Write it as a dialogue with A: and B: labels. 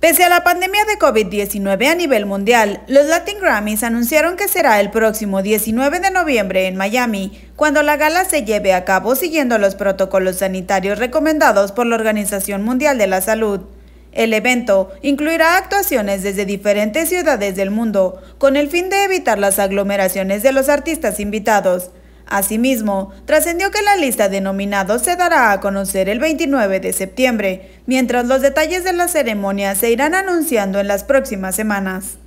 A: Pese a la pandemia de COVID-19 a nivel mundial, los Latin Grammys anunciaron que será el próximo 19 de noviembre en Miami, cuando la gala se lleve a cabo siguiendo los protocolos sanitarios recomendados por la Organización Mundial de la Salud. El evento incluirá actuaciones desde diferentes ciudades del mundo, con el fin de evitar las aglomeraciones de los artistas invitados, Asimismo, trascendió que la lista de nominados se dará a conocer el 29 de septiembre, mientras los detalles de la ceremonia se irán anunciando en las próximas semanas.